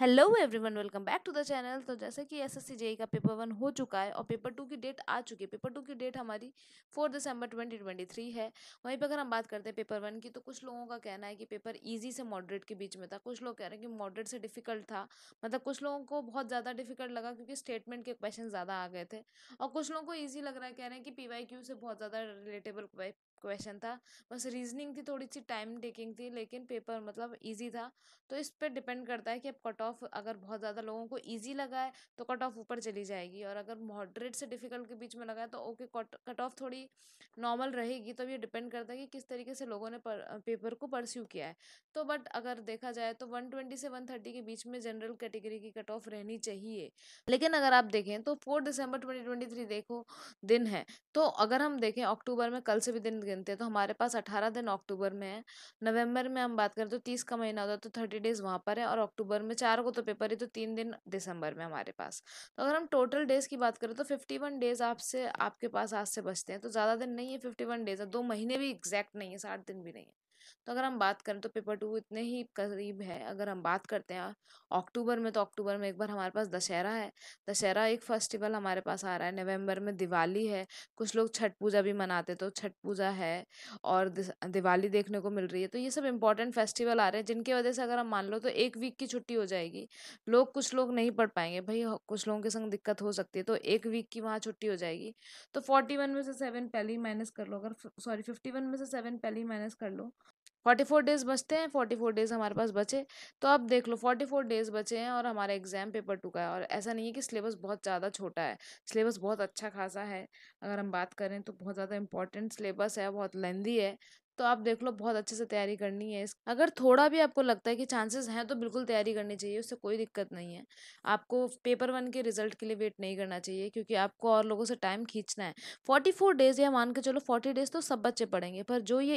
hello everyone welcome back to the channel तो जैसे कि एसएससी जेई e का पेपर वन हो चुका है और पेपर टू की डेट आ चुकी है पेपर टू की डेट हमारी फोर दिसंबर ट्वेंटी ट्वेंटी थ्री है वहीं पर अगर हम बात करते हैं पेपर वन की तो कुछ लोगों का कहना है कि पेपर इजी से मॉडरेट के बीच में था कुछ लोग कह रहे हैं कि मॉडरेट से डिफिकल्ट था मतलब कुछ लोगों को बहुत ज़्यादा डिफिकल्ट लगा क्योंकि स्टेटमेंट के क्वेश्चन ज़्यादा आ गए थे और कुछ लोगों को ईजी लग रहा है कह रहे हैं कि पी से बहुत ज़्यादा रिलेटेबल क्वेश्चन था बस रीजनिंग थी थोड़ी सी टाइम टेकिंग थी लेकिन पेपर मतलब ईजी था तो इस पर डिपेंड करता है कि अब कट ऑफ अगर बहुत ज़्यादा लोगों को ईजी लगा है तो कट ऑफ ऊपर चली जाएगी और अगर मॉडरेट से डिफिकल्ट के बीच में लगा है तो ओके कट ऑफ थोड़ी नॉर्मल रहेगी तो ये डिपेंड करता है कि किस तरीके से लोगों ने पर, पेपर को परस्यू किया है तो बट अगर देखा जाए तो वन ट्वेंटी से वन थर्टी के बीच में जनरल कैटेगरी की कट ऑफ रहनी चाहिए लेकिन अगर आप देखें तो फोर दिसंबर ट्वेंटी ट्वेंटी थ्री देखो दिन है तो अगर हम देखें अक्टूबर में कल से भी दिन गिनते हैं तो हमारे पास अठारह दिन अक्टूबर में है नवंबर में हम बात करें तो तीस का महीना होता है तो थर्टी डेज वहाँ पर है और अक्टूबर में चार को तो पेपर है तो तीन दिन दिसंबर में हमारे पास तो अगर हम टोटल डेज की बात करें तो फिफ्टी वन डेज आपसे आपके पास आज से बचते हैं तो ज़्यादा दिन नहीं है फिफ्टी वन डेज है दो महीने भी एग्जैक्ट नहीं है साठ दिन भी नहीं है तो अगर हम बात करें तो पेपर टू इतने ही करीब है अगर हम बात करते हैं अक्टूबर में तो अक्टूबर में एक बार हमारे पास दशहरा है दशहरा एक फेस्टिवल हमारे पास आ रहा है नवंबर में दिवाली है कुछ लोग छठ पूजा भी मनाते तो छठ पूजा है और दिवाली देखने को मिल रही है तो ये सब इंपॉर्टेंट फेस्टिवल आ रहे हैं जिनकी वजह से अगर हम मान लो तो एक वीक की छुट्टी हो जाएगी लोग कुछ लोग नहीं पढ़ पाएंगे भाई कुछ लोगों के संग दिक्कत हो सकती है तो एक वीक की वहाँ छुट्टी हो जाएगी तो फोर्टी वन में से सेवन पहले ही माइनस कर लो अगर सॉरी फिफ्टी वन में से सेवन पहले ही माइनस कर लो फोर्टी फोर डेज बचते हैं फोर्टी फोर डेज हमारे पास बचे तो अब देख लो फोर्टी फोर डेज बचे हैं और हमारा एग्जाम पेपर टू का है और ऐसा नहीं है कि सिलेबस बहुत ज़्यादा छोटा है सिलेबस बहुत अच्छा खासा है अगर हम बात करें तो बहुत ज़्यादा इंपॉर्टेंट सिलेबस है बहुत लेंदी है तो आप देख लो बहुत अच्छे से तैयारी करनी है अगर थोड़ा भी आपको लगता है कि चांसेस हैं तो बिल्कुल तैयारी करनी चाहिए उससे कोई दिक्कत नहीं है आपको पेपर वन के रिजल्ट के लिए वेट नहीं करना चाहिए क्योंकि आपको और लोगों से टाइम खींचना है फोर्टी फोर डेज या मान के चलो फोर्टी डेज तो सब बच्चे पढ़ेंगे पर जो ये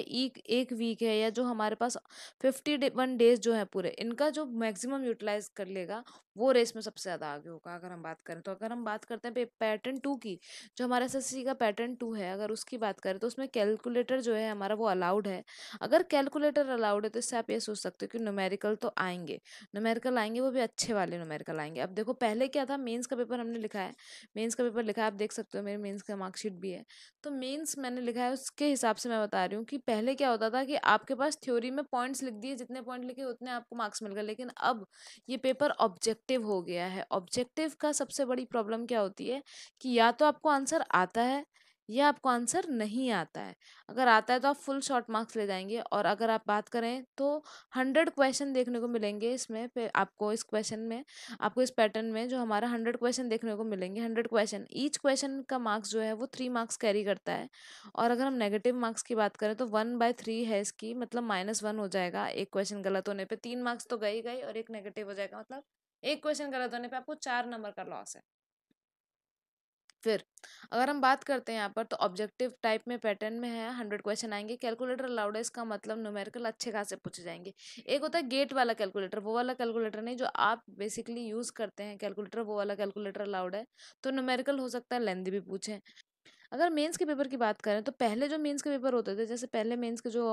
एक वीक है या जो हमारे पास फिफ्टी वन डेज जो है पूरे इनका जो मैक्सिमम यूटिलाइज कर लेगा वो रेस में सबसे ज़्यादा आगे होगा अगर हम बात करें तो अगर हम बात करते हैं पैटर्न टू की जो हमारा एस का पैटर्न टू है अगर उसकी बात करें तो उसमें कैलकुलेटर जो है हमारा वो अलाउ अलाउड है अगर कैलकुलेटर अलाउड है तो इससे आप ये सोच सकते हो कि नोमेरिकल तो आएंगे नोमेरिकल आएंगे वो भी अच्छे वाले नोमेरिकल आएंगे अब देखो पहले क्या था मेन्स का पेपर हमने लिखा है मेन्स का पेपर लिखा है आप देख सकते हो मेरे मेन्स का मार्कशीट भी है तो मेन्स मैंने लिखा है उसके हिसाब से मैं बता रही हूँ कि पहले क्या होता था कि आपके पास थ्योरी में पॉइंट्स लिख दिए जितने पॉइंट लिखे उतने आपको मार्क्स मिल गए लेकिन अब ये पेपर ऑब्जेक्टिव हो गया है ऑब्जेक्टिव का सबसे बड़ी प्रॉब्लम क्या होती है कि या तो आपको आंसर आता है ये आपको आंसर नहीं आता है अगर आता है तो आप फुल शॉर्ट मार्क्स ले जाएंगे और अगर आप बात करें तो हंड्रेड क्वेश्चन देखने को मिलेंगे इसमें फिर आपको इस क्वेश्चन में आपको इस पैटर्न में जो हमारा हंड्रेड क्वेश्चन देखने को मिलेंगे हंड्रेड क्वेश्चन ईच क्वेश्चन का मार्क्स जो है वो थ्री मार्क्स कैरी करता है और अगर हम नेगेटिव मार्क्स की बात करें तो वन बाय थ्री है इसकी मतलब माइनस वन हो जाएगा एक क्वेश्चन गलत होने पर तीन मार्क्स तो गई गई और एक नेगेटिव हो जाएगा मतलब एक क्वेश्चन गलत होने पर आपको चार नंबर का लॉस है फिर अगर हम बात करते हैं यहाँ पर तो ऑब्जेक्टिव टाइप में पैटर्न में है हंड्रेड क्वेश्चन आएंगे कैलकुलेटर अलाउड है इसका मतलब न्यूमेरिकल अच्छे खासे पूछे जाएंगे एक होता है गेट वाला कैलकुलेटर वो वाला कैलकुलेटर नहीं जो आप बेसिकली यूज़ करते हैं कैलकुलेटर वो वाला कैलकुलेटर अलाउड है तो न्यूमेरिकल हो सकता है लेंदी भी पूछें अगर मेंस के पेपर की बात करें तो पहले जो मेंस के पेपर होते थे जैसे पहले मेंस के जो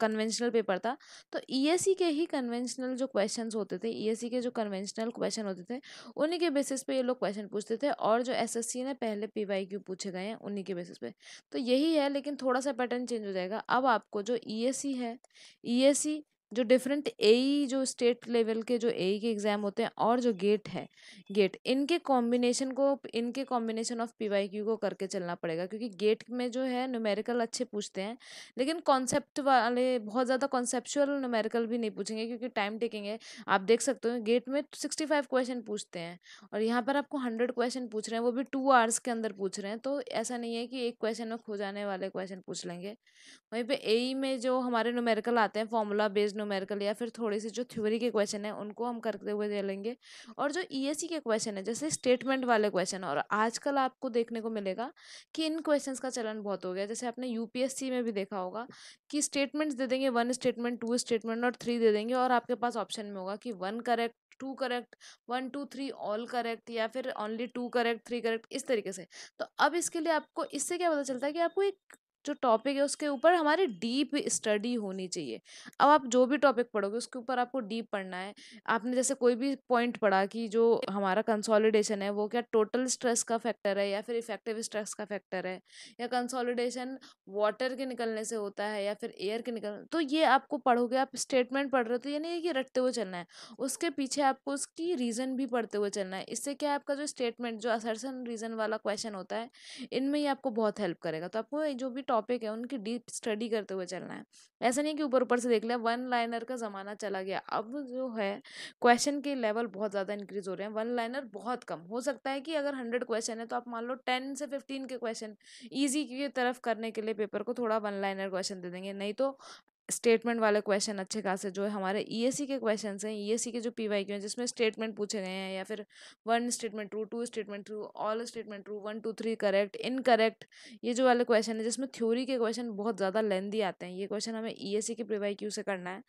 कन्वेंशनल पेपर था तो ईएससी e e के ही कन्वेंशनल जो क्वेश्चंस होते थे ईएससी e के जो कन्वेंशनल क्वेश्चन होते थे उन्हीं के बेसिस पे ये लोग क्वेश्चन पूछते थे और जो एस ने पहले क्यू पूछे गए हैं उन्हीं के बेसिस पे तो यही है लेकिन थोड़ा सा पैटर्न चेंज हो जाएगा अब आपको जो ई है ई जो डिफरेंट ए e जो स्टेट लेवल के जो ए e के एग्ज़ाम होते हैं और जो गेट है गेट इनके कॉम्बिनेशन को इनके combination of P Y Q को करके चलना पड़ेगा क्योंकि गेट में जो है न्यूमेरिकल अच्छे पूछते हैं लेकिन कॉन्सेप्ट वाले बहुत ज़्यादा कॉन्सेप्चुअल न्यूमेरिकल भी नहीं पूछेंगे क्योंकि टाइम टेकिंग है आप देख सकते हो गेट में सिक्सटी फाइव क्वेश्चन पूछते हैं और यहाँ पर आपको हंड्रेड क्वेश्चन पूछ रहे हैं वो भी टू आवर्स के अंदर पूछ रहे हैं तो ऐसा नहीं है कि एक क्वेश्चन में खो जाने वाले क्वेश्चन पूछ लेंगे वहीं पर ए e में जो हमारे न्यूमेरिकल आते हैं फॉर्मूला बेस्ड न्यूमेरिकल या फिर थोड़ी सी जो थ्योरी के क्वेश्चन है उनको हम करते हुए दे लेंगे और जो ई e के क्वेश्चन है जैसे स्टेटमेंट वाले क्वेश्चन और आजकल आपको देखने को मिलेगा कि इन क्वेश्चन का चलन बहुत हो गया जैसे आपने यू में भी देखा होगा कि स्टेटमेंट्स दे देंगे वन स्टेटमेंट टू स्टेटमेंट और थ्री दे देंगे और आपके पास ऑप्शन में होगा कि one correct two correct one two three all correct या फिर only two correct three correct इस तरीके से तो अब इसके लिए आपको इससे क्या पता चलता है कि आपको एक जो टॉपिक है उसके ऊपर हमारी डीप स्टडी होनी चाहिए अब आप जो भी टॉपिक पढ़ोगे उसके ऊपर आपको डीप पढ़ना है आपने जैसे कोई भी पॉइंट पढ़ा कि जो हमारा कंसोलिडेशन है वो क्या टोटल स्ट्रेस का फैक्टर है या फिर इफेक्टिव स्ट्रेस का फैक्टर है या कंसोलिडेशन वाटर के निकलने से होता है या फिर एयर के निकल तो ये आपको पढ़ोगे आप स्टेटमेंट पढ़ रहे हो तो ये नहीं कि रटते हुए चलना है उसके पीछे आपको उसकी रीज़न भी पढ़ते हुए चलना है इससे क्या आपका जो स्टेटमेंट जो असरसन रीज़न वाला क्वेश्चन होता है इनमें ही आपको बहुत हेल्प करेगा तो आपको जो भी टॉपिक है उनकी डीप स्टडी करते हुए चलना है ऐसा नहीं कि ऊपर ऊपर से देख लिया वन लाइनर का ज़माना चला गया अब जो है क्वेश्चन के लेवल बहुत ज़्यादा इंक्रीज हो रहे हैं वन लाइनर बहुत कम हो सकता है कि अगर हंड्रेड क्वेश्चन है तो आप मान लो टेन से फिफ्टीन के क्वेश्चन ईजी की तरफ करने के लिए पेपर को थोड़ा वन लाइनर क्वेश्चन दे देंगे नहीं तो स्टेटमेंट वाले क्वेश्चन अच्छे खासे जो है हमारे ईएससी e के क्वेश्चन हैं ईएससी e के जो पीवाईक्यू हैं जिसमें स्टेटमेंट पूछे गए हैं या फिर one statement true two statement true all statement true one two three correct incorrect ये जो वाले क्वेश्चन है जिसमें थ्योरी के क्वेश्चन बहुत ज़्यादा लेंदी आते हैं ये क्वेश्चन हमें ई e के क्यू से करना है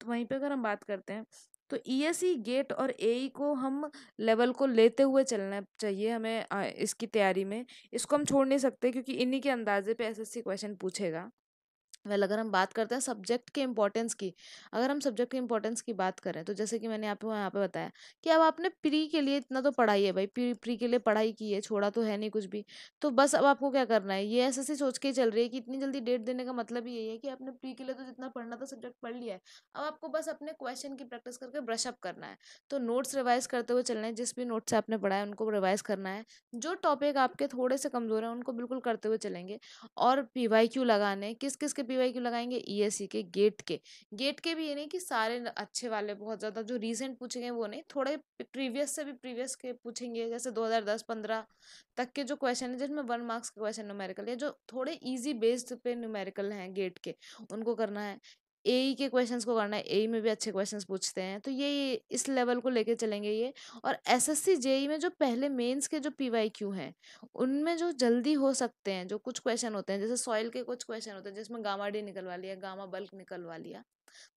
तो वहीं पर अगर हम बात करते हैं तो ई गेट और ए को हम लेवल को लेते हुए चलना चाहिए हमें इसकी तैयारी में इसको हम छोड़ नहीं सकते क्योंकि इन्हीं के अंदाजे पे एसएससी क्वेश्चन पूछेगा वेल अगर हम बात करते हैं सब्जेक्ट के इम्पोर्टेंस की अगर हम सब्जेक्ट के इम्पोर्टेंस की बात करें तो जैसे कि मैंने आपको यहाँ पे बताया कि अब आपने प्री के लिए इतना तो पढ़ाई है भाई प्री प्री के लिए पढ़ाई की है छोड़ा तो है नहीं कुछ भी तो बस अब आपको क्या करना है ये ऐसे ऐसी सोच के चल रही है कि इतनी जल्दी डेट देने का मतलब ही यही है कि आपने प्री के लिए तो जितना पढ़ना था सब्जेक्ट पढ़ लिया है अब आपको बस अपने क्वेश्चन की प्रैक्टिस करके ब्रशअप करना है तो नोट्स रिवाइज करते हुए चलना है जिस भी नोट्स आपने पढ़ा है उनको रिवाइज करना है जो टॉपिक आपके थोड़े से कमज़ोर हैं उनको बिल्कुल करते हुए चलेंगे और पी लगाने किस किस के पी क्यों लगाएंगे ई e के गेट के गेट के भी ये नहीं कि सारे अच्छे वाले बहुत ज़्यादा जो रिसेंट पूछेंगे वो नहीं थोड़े प्रीवियस से भी प्रीवियस के पूछेंगे जैसे 2010-15 तक के जो क्वेश्चन है जिसमें वन मार्क्स के क्वेश्चन न्यूमेरिकल है जो थोड़े ईजी बेस्ड पे न्यूमेरिकल हैं गेट के उनको करना है एई के क्वेश्चंस को करना है एई में भी अच्छे क्वेश्चंस पूछते हैं तो ये इस लेवल को लेके चलेंगे ये और एसएससी जेई e में जो पहले मेंस के जो पीवाईक्यू हैं उनमें जो जल्दी हो सकते हैं जो कुछ क्वेश्चन होते हैं जैसे सॉइल के कुछ क्वेश्चन होते हैं जिसमें गामा डी निकलवा लिया गामा बल्क निकलवा लिया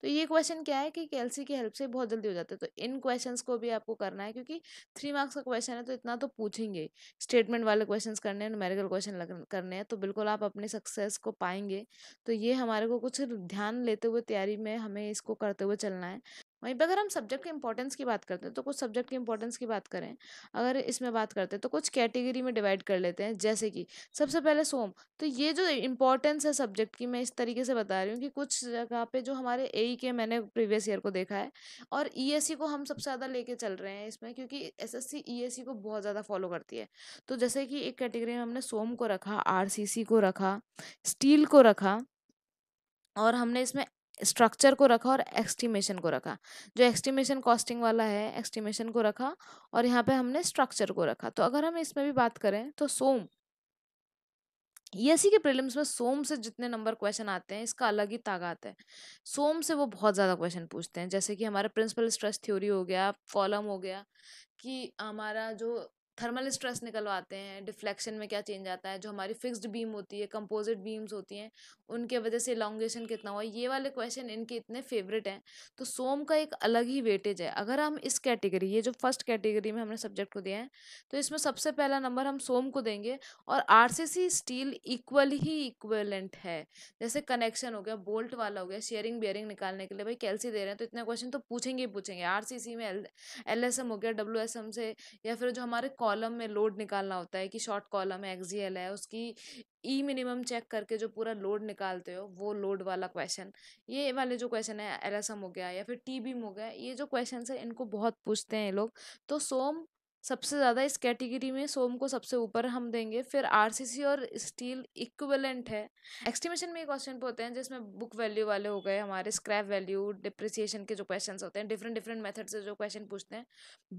तो ये क्वेश्चन क्या है कि कैलसी की हेल्प से बहुत जल्दी हो जाता है तो इन क्वेश्चंस को भी आपको करना है क्योंकि थ्री मार्क्स का क्वेश्चन है तो इतना तो पूछेंगे स्टेटमेंट वाले क्वेश्चन करने हैं नुमेरिकल क्वेश्चन करने हैं तो बिल्कुल आप अपने सक्सेस को पाएंगे तो ये हमारे को कुछ ध्यान लेते हुए तैयारी में हमें इसको करते हुए चलना है वहीं पर अगर हम सब्जेक्ट के इंपॉर्टेंस की बात करते हैं तो कुछ सब्जेक्ट की इंपॉर्टेंस की बात करें अगर इसमें बात करते हैं तो कुछ कैटेगरी में डिवाइड कर लेते हैं जैसे कि सबसे पहले सोम तो ये जो इंपॉर्टेंस है सब्जेक्ट की मैं इस तरीके से बता रही हूँ कि कुछ जगह पे जो हमारे ए के e मैंने प्रीवियस ईयर को देखा है और ई e e को हम सबसे ज़्यादा लेके चल रहे हैं इसमें क्योंकि एस एस को बहुत ज़्यादा फॉलो करती है तो जैसे कि एक कैटेगरी में हमने सोम को रखा आर को रखा स्टील को रखा और हमने इसमें स्ट्रक्चर को रखा और एक्सटीमेशन को रखा जो एक्सटीमेशन कॉस्टिंग वाला है एक्सटीमेशन को रखा और यहाँ पे हमने स्ट्रक्चर को रखा तो अगर हम इसमें भी बात करें तो सोम ईएससी के प्रीलिम्स में सोम से जितने नंबर क्वेश्चन आते हैं इसका अलग ही ताकत है सोम से वो बहुत ज़्यादा क्वेश्चन पूछते हैं जैसे कि हमारा प्रिंसिपल स्ट्रेस थ्योरी हो गया कॉलम हो गया कि हमारा जो थर्मल स्ट्रेस निकलवाते हैं डिफ्लेक्शन में क्या चेंज आता है जो हमारी फिक्स्ड बीम होती है कंपोजिट बीम्स होती हैं उनके वजह से लॉन्गेशन कितना हुआ ये वाले क्वेश्चन इनके इतने फेवरेट हैं तो सोम का एक अलग ही वेटेज है अगर हम इस कैटेगरी ये जो फर्स्ट कैटेगरी में हमने सब्जेक्ट को दिया है तो इसमें सबसे पहला नंबर हम सोम को देंगे और आर स्टील इक्वल ही इक्वलेंट है जैसे कनेक्शन हो गया बोल्ट वाला हो गया शेयरिंग बेयरिंग निकालने के लिए भाई कैलसी दे रहे हैं तो इतने क्वेश्चन तो पूछेंगे ही पूछेंगे आर में एल में एल हो गया डब्ल्यू से या फिर जो हमारे कॉलम में लोड निकालना होता है कि शॉर्ट कॉलम है एक्जीएल है उसकी ई मिनिमम चेक करके जो पूरा लोड निकालते हो वो लोड वाला क्वेश्चन ये वाले जो क्वेश्चन है एल हो गया या फिर टी बीम हो गया ये जो क्वेश्चन है इनको बहुत पूछते हैं ये लोग तो सोम सबसे ज़्यादा इस कैटेगरी में सोम को सबसे ऊपर हम देंगे फिर आरसीसी और स्टील इक्वलेंट है एक्सटीमेशन में क्वेश्चन होते हैं जिसमें बुक वैल्यू वाले हो गए हमारे स्क्रैप वैल्यू डिप्रिसिएशन के जो क्वेश्चन होते हैं डिफरेंट डिफरेंट मेथड से जो क्वेश्चन पूछते हैं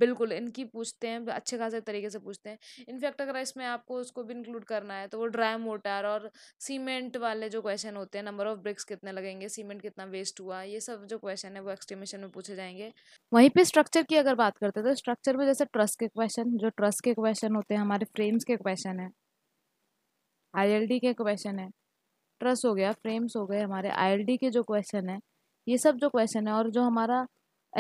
बिल्कुल इनकी पूछते हैं अच्छे खासे तरीके से पूछते हैं इनफैक्ट अगर इसमें आपको उसको भी इंक्लूड करना है तो वो ड्राई मोटर और सीमेंट वाले जो क्वेश्चन होते हैं नंबर ऑफ ब्रिक्स कितने लगेंगे सीमेंट कितना वेस्ट हुआ ये सब जो क्वेश्चन है वो एक्सटीमेशन में पूछे जाएंगे वहीं पर स्ट्रक्चर की अगर बात करते हैं तो स्ट्रक्चर में जैसे ट्रस्ट के क्वेश्चन जो ट्रस्ट के क्वेश्चन होते हैं हमारे फ्रेम्स के क्वेश्चन हैं आईएलडी के क्वेश्चन है ट्रस्ट हो गया फ्रेम्स हो गए हमारे आईएलडी के जो क्वेश्चन है ये सब जो क्वेश्चन है और जो हमारा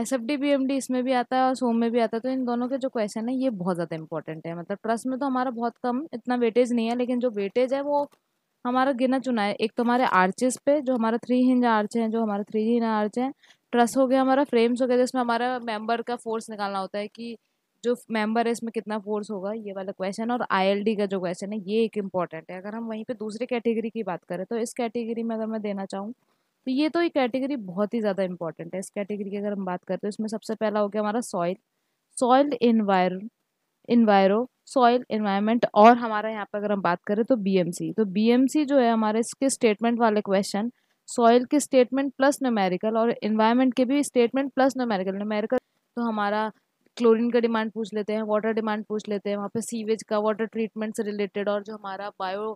S F D B M D इसमें भी आता है और सोम में भी आता है तो इन दोनों के जो क्वेश्चन है ये बहुत ज़्यादा इंपॉर्टेंट है मतलब ट्रस्ट में तो हमारा बहुत कम इतना वेटेज नहीं है लेकिन जो वेटेज है वो हमारा गिना चुना है एक तो हमारे आर्चेस पे जो हमारा थ्री हिंज आर्च हैं जो हमारा थ्री हिंज आर्च हैं ट्रस्ट हो गया हमारा फ्रेम्स हो गया जिसमें हमारा मेंबर का फोर्स निकालना होता है कि जो मेंबर है इसमें कितना फोर्स होगा ये वाला क्वेश्चन और आईएलडी का जो क्वेश्चन है ये एक इम्पॉर्टेंट है अगर हम वहीं पे दूसरी कैटेगरी की बात करें तो इस कैटेगरी में अगर मैं देना चाहूँ तो ये तो ये कैटेगरी बहुत ही ज़्यादा इंपॉर्टेंट है इस कैटेगरी की अगर हम बात करते तो इसमें सबसे पहला हो गया हमारा soil soil envir enviro soil environment और हमारा यहाँ पर अगर हम बात करें तो बी तो बी जो है हमारे इसके स्टेटमेंट वाले क्वेश्चन सॉइल के स्टेटमेंट प्लस न्यूमेरिकल और इन्वायरमेंट के भी स्टेटमेंट प्लस न्यूमेरिकल न्यूमेरिकल तो हमारा क्लोरीन का डिमांड पूछ लेते हैं वाटर डिमांड पूछ लेते हैं वहाँ पे सीवेज का वाटर ट्रीटमेंट से रिलेटेड और जो हमारा बायो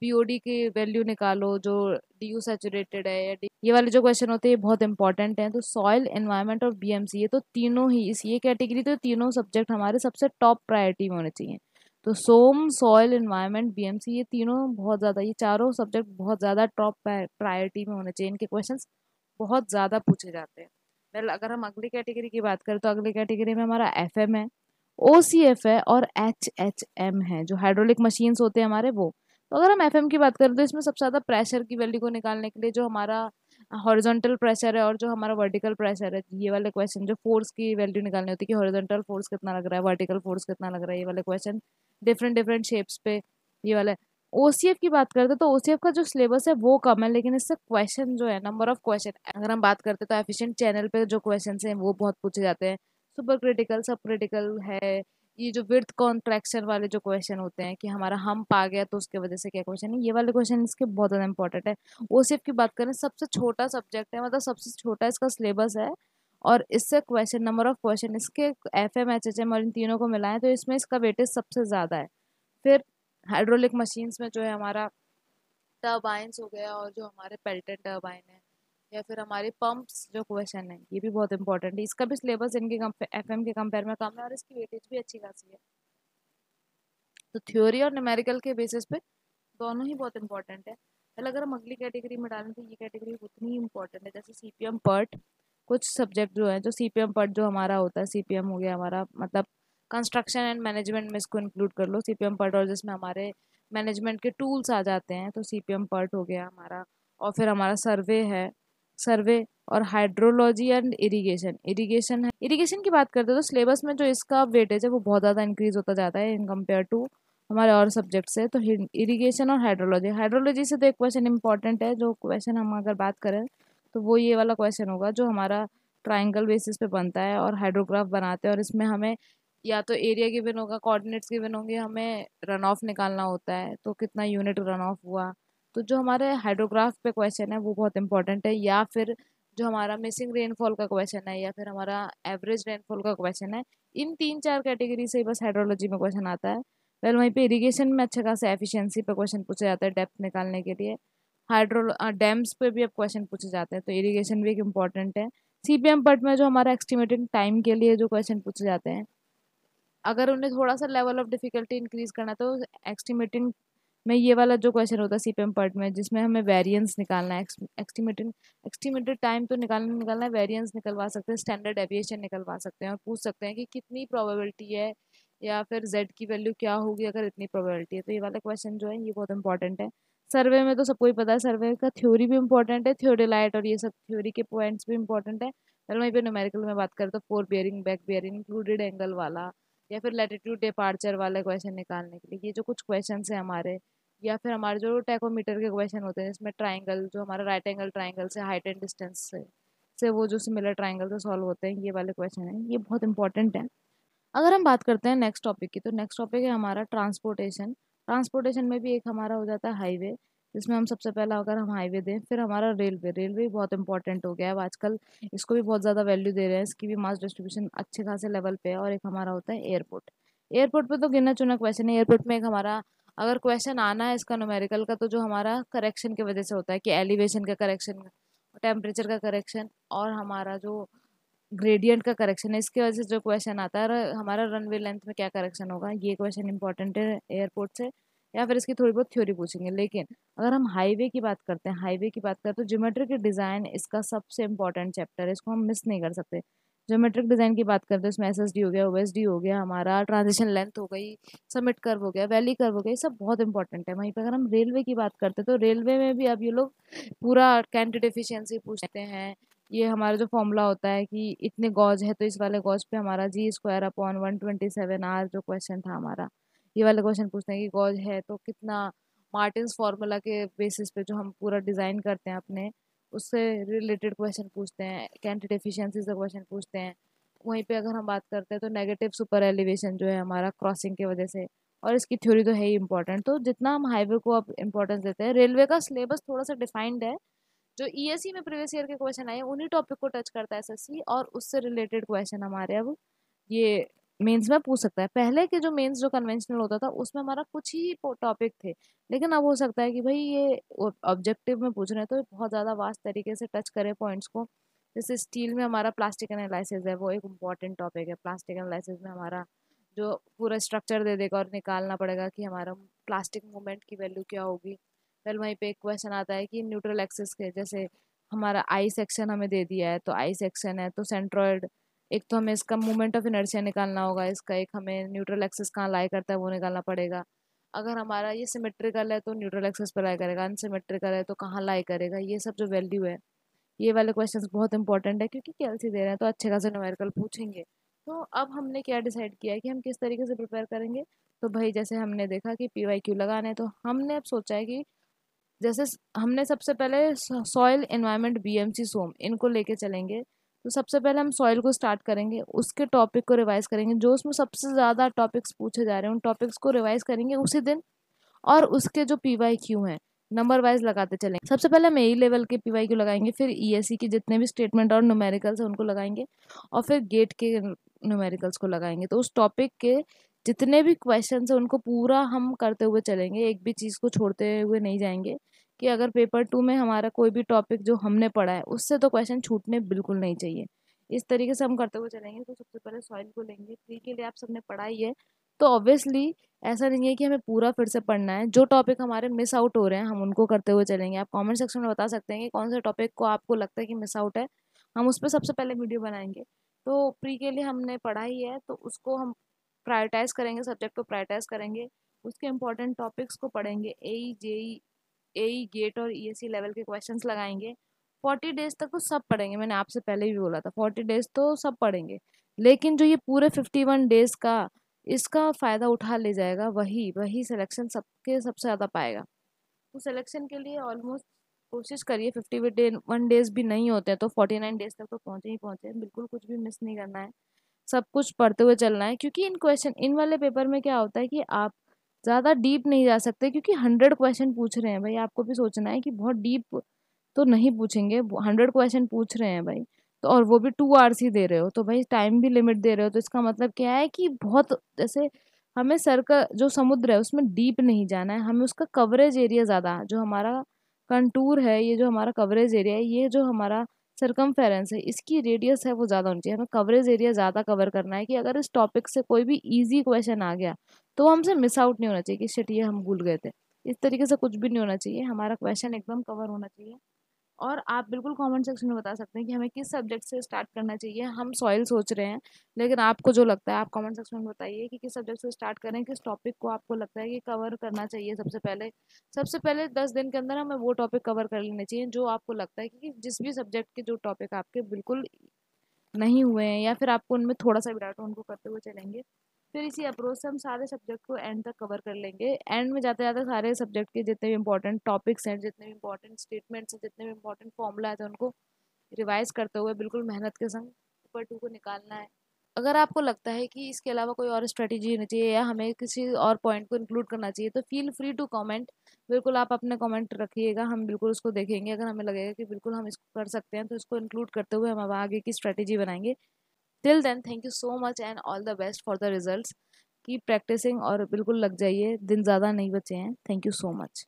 पीओडी की वैल्यू निकालो जो डी यू सेचुरेटेड है या डी ये वाले जो क्वेश्चन होते हैं बहुत इंपॉर्टेंट हैं तो सॉइल एनवायरमेंट और बीएमसी ये तो तीनों ही इस ये कैटेगरी तो तीनों सब्जेक्ट हमारे सबसे टॉप प्रायोरिटी में होने चाहिए तो सोम सॉइल इन्वायरमेंट बीएमसी ये तीनों बहुत ज़्यादा ये चारों सब्जेक्ट बहुत ज़्यादा टॉप प्रायोरिटी में होने चाहिए इनके क्वेश्चन बहुत ज़्यादा पूछे जाते हैं वेल अगर हम अगली कैटेगरी की बात करें तो अगली कैटेगरी में हमारा एफ है ओ है और एच एच एम है जो हाइड्रोलिक मशीन्स होते हैं हमारे वो तो अगर हम एफ की बात करें तो इसमें सबसे ज़्यादा प्रेशर की वैल्यू को निकालने के लिए जो हमारा हॉरिजॉन्टल प्रेशर है और जो हमारा वर्टिकल प्रेशर है ये वाले क्वेश्चन जो फोर्स की वैल्यू निकालनी होती है कि हॉरिजॉन्टल फोर्स कितना लग रहा है वर्टिकल फोर्स कितना लग रहा है ये वाले क्वेश्चन डिफरेंट डिफरेंट शेप्स पे ये वाला ओ की बात करते तो ओ का जो सिलेबस है वो कम है लेकिन इससे क्वेश्चन जो है नंबर ऑफ क्वेश्चन अगर हम बात करते तो एफिशिएंट चैनल पे जो क्वेश्चन हैं वो बहुत पूछे जाते हैं सुपर क्रिटिकल सब क्रिटिकल है ये जो विर्थ कॉन्ट्रैक्शन वाले जो क्वेश्चन होते हैं कि हमारा हम पा गया तो उसके वजह से क्या क्वेश्चन है ये वाले क्वेश्चन इसके बहुत ज़्यादा इंपॉर्टेंट है ओ की बात करें सबसे छोटा सब्जेक्ट है मतलब सबसे छोटा इसका सिलेबस है और इससे क्वेश्चन नंबर ऑफ क्वेश्चन इसके F M H H M और इन तीनों को मिलाएं तो इसमें इसका वेटेज सबसे ज़्यादा है फिर हाइड्रोलिक मशीन्स में जो है हमारा टर्बाइंस हो गया और जो हमारे पेल्टेड टर्बाइन है या फिर हमारे पंप्स जो क्वेश्चन है ये भी बहुत इंपॉर्टेंट है इसका भी सिलेबस इनके एफ एम के कंपेयर में कम है और इसकी वेटेज भी अच्छी खासी है तो थ्योरी और न्यूमेरिकल के बेसिस पे दोनों ही बहुत इंपॉर्टेंट है पहले अगर हम अगली कैटेगरी में डालें तो ये कैटेगरी उतनी ही इंपॉर्टेंट है जैसे सी पी एम पर्ट कुछ सब्जेक्ट जो है जो सी पी एम पर्ट जो हमारा होता है सी पी एम हो गया हमारा मतलब कंस्ट्रक्शन एंड मैनेजमेंट में इसको इंक्लूड कर लो सी पी एम पर्ट और जिसमें हमारे मैनेजमेंट के टूल्स आ जाते हैं तो सी पी एम पर्ट हो गया हमारा और फिर हमारा सर्वे है सर्वे और हाइड्रोलॉजी एंड इरिगेशन इरिगेशन है इरिगेशन की बात करते हैं तो सिलेबस में जो इसका वेटेज है वो बहुत ज़्यादा इंक्रीज होता जाता है इन कम्पेयर टू हमारे और सब्जेक्ट से तो इरिगेशन और हाइड्रोलॉजी हाइड्रोलॉजी से तो एक क्वेश्चन इंपॉर्टेंट है जो क्वेश्चन हम अगर बात करें तो वो ये वाला क्वेश्चन होगा जो हमारा ट्राइंगल बेसिस पे बनता है और हाइड्रोग्राफ बनाते हैं और इसमें हमें या तो एरिया गिवन होगा कोऑर्डिनेट्स गिवन होंगे हमें रन ऑफ निकालना होता है तो कितना यूनिट रन ऑफ हुआ तो जो हमारे हाइड्रोग्राफ पे क्वेश्चन है वो बहुत इंपॉर्टेंट है या फिर जो हमारा मिसिंग रेनफॉल का क्वेश्चन है या फिर हमारा एवरेज रेनफॉल का क्वेश्चन है इन तीन चार कैटेगरी से ही बस हाइड्रोलॉजी में क्वेश्चन आता है वेल वहीं पर इरीगेशन में अच्छा खासा एफिशियंसी पर क्वेश्चन पूछे जाते हैं डेप्थ निकालने के लिए हाइड्रो डैम्स पे भी अब क्वेश्चन पूछे जाते हैं तो इरीगेशन भी एक इम्पॉर्टेंट है सी पी एम पट में जो हमारा एक्सटिमेटेड टाइम के लिए जो क्वेश्चन पूछे जाते हैं अगर उन्हें थोड़ा सा लेवल ऑफ डिफ़िकल्टी इंक्रीज़ करना तो एक्सटीमेटिंग में ये वाला जो क्वेश्चन होता है सी पार्ट में जिसमें हमें वेरियंस निकालना है एक्सटीमेटिंग एक्सटीमेटेड टाइम तो निकालना निकालना है वेरियंस निकलवा सकते हैं स्टैंडर्ड एविएशन निकलवा सकते हैं और पूछ सकते हैं कि कितनी प्रोबेबिलिटी है या फिर जेड की वैल्यू क्या होगी अगर इतनी प्रोबेबिलिटी है तो ये वाला क्वेश्चन जो है ये बहुत इंपॉर्टेंट है सर्वे में तो सबको ही पता है सर्वे का थ्योरी भी इंपॉर्टेंट है थ्योरी लाइट और ये सब थ्योरी के पॉइंट्स भी इंपॉर्टेंट है अगर वहीं पर न्यूमेरिकल में बात करें तो fore bearing back bearing included angle वाला या फिर लेटीट्यूड डिपार्चर वाले क्वेश्चन निकालने के लिए ये जो कुछ क्वेश्चन हैं हमारे या फिर हमारे जो टेकोमीटर के क्वेश्चन होते हैं जिसमें ट्राइंगल जो हमारा राइट एंगल ट्राइंगल से हाइट एंड डिस्टेंस से से वो जो सिमिलर ट्राइंगल से सॉल्व होते हैं ये वाले क्वेश्चन हैं ये बहुत इंपॉर्टेंट हैं अगर हम बात करते हैं नेक्स्ट टॉपिक की तो नेक्स्ट टॉपिक है हमारा ट्रांसपोर्टेशन ट्रांसपोर्टेशन में भी एक हमारा हो जाता है हाईवे जिसमें हम सबसे पहला अगर हम हाईवे दें फिर हमारा रेलवे रेलवे बहुत इंपॉर्टेंट हो गया है आजकल इसको भी बहुत ज़्यादा वैल्यू दे रहे हैं इसकी भी मास डिस्ट्रीब्यूशन अच्छे खासे लेवल पे है और एक हमारा होता है एयरपोर्ट एयरपोर्ट पे तो गिना चुना क्वेश्चन है एयरपोर्ट में एक हमारा अगर क्वेश्चन आना है इसका नोमेरिकल का तो जो हमारा करेक्शन की वजह से होता है कि एलिवेशन का करेक्शन टेम्परेचर का करेक्शन और हमारा जो ग्रेडियंट का करेक्शन है इसकी वजह से जो क्वेश्चन आता है हमारा रनवे लेंथ में क्या करेक्शन होगा ये क्वेश्चन इंपॉर्टेंट है एयरपोर्ट से या फिर इसकी थोड़ी बहुत थ्योरी पूछेंगे लेकिन अगर हम हाईवे की बात करते हैं हाईवे की बात करें तो ज्योमेट्रिक डिज़ाइन इसका सबसे इंपॉर्टेंट चैप्टर है इसको हम मिस नहीं कर सकते ज्योमेट्रिक डिज़ाइन की बात करते हैं उसमें एस हो गया ओ हो गया हमारा ट्रांजिशन लेंथ हो गई समिट कर्व हो गया वैली कर्व हो गया ये सब बहुत इंपॉर्टेंट है वहीं पर अगर हम रेलवे की बात करते हैं तो रेलवे में भी अब ये लोग पूरा कैंडिड एफिशिएंसी पूछते हैं ये हमारा जो फॉर्मूला होता है कि इतने गॉज है तो इस वाले गॉज पे हमारा G square upon one twenty seven R जो क्वेश्चन था हमारा ये वाला क्वेश्चन पूछते हैं कि गॉज है तो कितना मार्टिन्स फार्मूला के बेसिस पे जो हम पूरा डिज़ाइन करते हैं अपने उससे रिलेटेड क्वेश्चन पूछते हैं कैंडिड डिफिशियंसी का क्वेश्चन पूछते हैं वहीं पे अगर हम बात करते हैं तो नेगेटिव सुपर एलिवेशन जो है हमारा क्रॉसिंग की वजह से और इसकी थ्योरी तो है ही इम्पोर्टेंट तो जितना हम हाईवे को आप इम्पोर्टेंस देते हैं रेलवे का सिलेबस थोड़ा सा डिफाइंड है जो ई e में प्रीवियस ईयर के क्वेश्चन आए उन्हीं टॉपिक को टच करता है एस और उससे रिलेटेड क्वेश्चन हमारे अब ये मेंस में पूछ सकता है पहले के जो मेंस जो कन्वेंशनल होता था उसमें हमारा कुछ ही टॉपिक थे लेकिन अब हो सकता है कि भाई ये ऑब्जेक्टिव में पूछ रहे हैं तो बहुत ज़्यादा वास्ट तरीके से टच करे पॉइंट्स को जैसे स्टील में हमारा प्लास्टिक एनालिसिस है वो एक इम्पॉर्टेंट टॉपिक है प्लास्टिक एनालिसिस में हमारा जो पूरा स्ट्रक्चर दे देगा और निकालना पड़ेगा कि हमारा प्लास्टिक मूवमेंट की वैल्यू क्या होगी फिर वहीं पर एक क्वेश्चन आता है कि न्यूट्रल एक्सेस के जैसे हमारा आई सेक्शन हमें दे दिया है तो आई सेक्शन है तो सेंट्रॉयड एक तो हमें इसका मोमेंट ऑफ इनर्शिया निकालना होगा इसका एक हमें न्यूट्रल एक्सेस कहाँ लाई करता है वो निकालना पड़ेगा अगर हमारा ये सिमेट्रिकल है तो न्यूट्रल एक्सेस पर लाई करेगा अनसिमेट्रिकल है तो कहाँ लाई करेगा ये सब जो वैल्यू है ये वाले क्वेश्चन बहुत इंपॉर्टेंट है क्योंकि कैल दे रहे हैं तो अच्छे खासे नोमेरिकल पूछेंगे तो अब हमने क्या डिसाइड किया है कि हम किस तरीके से प्रिपेयर करेंगे तो भाई जैसे हमने देखा कि पी वाई क्यू लगाने तो हमने अब सोचा है कि जैसे हमने सबसे पहले सॉइल इन्वायरमेंट बीएमसी सोम इनको लेके चलेंगे तो सबसे पहले हम सॉइल को स्टार्ट करेंगे उसके टॉपिक को रिवाइज करेंगे जो उसमें सबसे ज़्यादा टॉपिक्स पूछे जा रहे हैं उन टॉपिक्स को रिवाइज करेंगे उसी दिन और उसके जो पी वाई क्यू हैं नंबर वाइज लगाते चलेंगे सबसे पहले हम ए लेवल के पी वाई क्यू लगाएंगे फिर ई एस सी के जितने भी स्टेटमेंट और न्यूमेरिकल्स हैं उनको लगाएंगे और फिर गेट के न्यूमेरिकल्स को लगाएंगे तो उस टॉपिक के जितने भी क्वेश्चन हैं उनको पूरा हम करते हुए चलेंगे एक भी चीज़ को छोड़ते हुए नहीं जाएंगे कि अगर पेपर टू में हमारा कोई भी टॉपिक जो हमने पढ़ा है उससे तो क्वेश्चन छूटने बिल्कुल नहीं चाहिए इस तरीके से हम करते हुए चलेंगे तो सबसे पहले सॉइल को लेंगे थ्री के लिए आप सबने पढ़ा ही है तो ऑब्वियसली ऐसा नहीं है कि हमें पूरा फिर से पढ़ना है जो टॉपिक हमारे मिस आउट हो रहे हैं हम उनको करते हुए चलेंगे आप कमेंट सेक्शन में बता सकते हैं कि कौन से टॉपिक को आपको लगता है कि मिस आउट है हम उस पर सबसे पहले वीडियो बनाएंगे तो प्री के लिए हमने पढ़ा ही है तो उसको हम प्रायोरटाइज़ करेंगे सब्जेक्ट को प्रायोरटाइज़ करेंगे उसके इम्पॉर्टेंट टॉपिक्स को पढ़ेंगे ए जेई ए गेट और ई e लेवल के क्वेश्चंस लगाएंगे फोर्टी डेज तक तो सब पढ़ेंगे मैंने आपसे पहले भी बोला था फोर्टी डेज तो सब पढ़ेंगे लेकिन जो ये पूरे फिफ्टी वन डेज का इसका फ़ायदा उठा ले जाएगा वही वही सिलेक्शन सबके सबसे ज़्यादा पाएगा तो सिलेक्शन के लिए ऑलमोस्ट कोशिश करिए फिफ्टी डे वन डेज भी नहीं होते हैं तो फोर्टी नाइन डेज तक तो पहुँचे ही पहुँचे बिल्कुल कुछ भी मिस नहीं करना है सब कुछ पढ़ते हुए चलना है क्योंकि इन क्वेश्चन इन वाले पेपर में क्या होता है कि आप ज़्यादा डीप नहीं जा सकते क्योंकि हंड्रेड क्वेश्चन पूछ रहे हैं भाई आपको भी सोचना है कि बहुत डीप तो नहीं पूछेंगे हंड्रेड क्वेश्चन पूछ रहे हैं भाई तो और वो भी टू आवर्स ही दे रहे हो तो भाई टाइम भी लिमिट दे रहे हो तो इसका मतलब क्या है कि बहुत जैसे हमें सर का जो समुद्र है उसमें डीप नहीं जाना है हमें उसका कवरेज एरिया ज़्यादा जो हमारा कंटूर है ये जो हमारा कवरेज एरिया है ये जो हमारा सरकम है इसकी रेडियस है वो ज़्यादा होनी चाहिए हमें कवरेज एरिया ज़्यादा कवर करना है कि अगर इस टॉपिक से कोई भी ईजी क्वेश्चन आ गया तो वो हमसे मिस आउट नहीं होना चाहिए कि शिट ये हम भूल गए थे इस तरीके से कुछ भी नहीं होना चाहिए हमारा क्वेश्चन एकदम कवर होना चाहिए और आप बिल्कुल कमेंट सेक्शन में बता सकते हैं कि हमें किस सब्जेक्ट से स्टार्ट करना चाहिए हम सॉइल सोच रहे हैं लेकिन आपको जो लगता है आप कमेंट सेक्शन में बताइए कि किस सब्जेक्ट से स्टार्ट करें किस टॉपिक को आपको लगता है कि कवर करना चाहिए सबसे पहले सबसे पहले दस दिन के अंदर हमें वो टॉपिक कवर कर लेने चाहिए जो आपको लगता है कि जिस भी सब्जेक्ट के जो टॉपिक आपके बिल्कुल नहीं हुए हैं या फिर आपको उनमें थोड़ा सा भी उनको करते हुए चलेंगे फिर इसी अप्रोच से हम सारे सब्जेक्ट को एंड तक कवर कर लेंगे एंड में जाते जाते सारे सब्जेक्ट के जितने भी इंपॉर्टेंट टॉपिक्स हैं जितने भी इंपॉर्टेंट स्टेटमेंट्स हैं जितने भी इंपॉर्टेंट फॉर्मूला तो उनको रिवाइज करते हुए बिल्कुल मेहनत के संग पेपर टू को निकालना है अगर आपको लगता है कि इसके अलावा कोई और स्ट्रेटेजी होनी चाहिए या हमें किसी और पॉइंट को इंक्लूड करना चाहिए तो फील फ्री टू कमेंट बिल्कुल आप अपने कमेंट रखिएगा हम बिल्कुल उसको देखेंगे अगर हमें लगेगा कि बिल्कुल हम इसको कर सकते हैं तो इसको इंक्लूड करते हुए हम आगे की स्ट्रेटेजी बनाएंगे till then thank you so much and all the best for the result की प्रैक्टिसिंग और बिल्कुल लग जाइए दिन ज़्यादा नहीं बचे हैं थैंक यू सो मच